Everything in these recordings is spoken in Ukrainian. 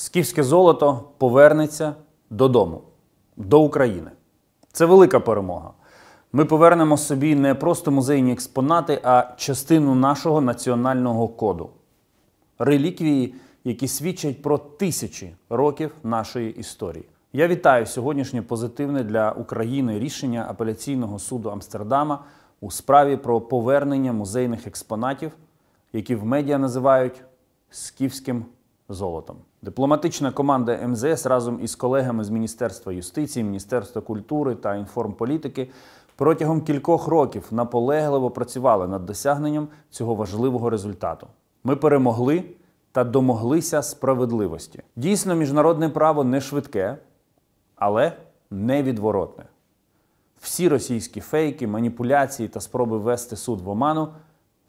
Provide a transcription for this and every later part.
скіфське золото повернеться додому, до України. Це велика перемога. Ми повернемо собі не просто музейні експонати, а частину нашого національного коду реліквії, які свідчать про тисячі років нашої історії. Я вітаю сьогоднішнє позитивне для України рішення апеляційного суду Амстердама у справі про повернення музейних експонатів, які в медіа називають скіфським золотом. Дипломатична команда МЗС разом із колегами з Міністерства юстиції, Міністерства культури та інформполітики протягом кількох років наполегливо працювали над досягненням цього важливого результату. Ми перемогли та домоглися справедливості. Дійсно, міжнародне право не швидке, але невідворотне. Всі російські фейки, маніпуляції та спроби ввести суд в оману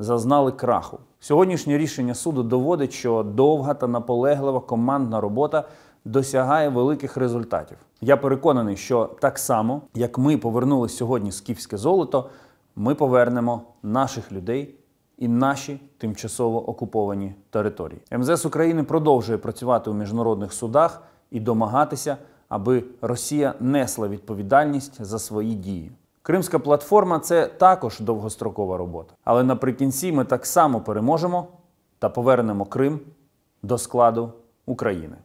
зазнали краху. Сьогоднішнє рішення суду доводить, що довга та наполеглива командна робота досягає великих результатів. Я переконаний, що так само, як ми повернули сьогодні скіфське золото, ми повернемо наших людей. І наші тимчасово окуповані території МЗС України продовжує працювати у міжнародних судах і домагатися, аби Росія несла відповідальність за свої дії. Кримська платформа це також довгострокова робота. Але наприкінці ми так само переможемо та повернемо Крим до складу України.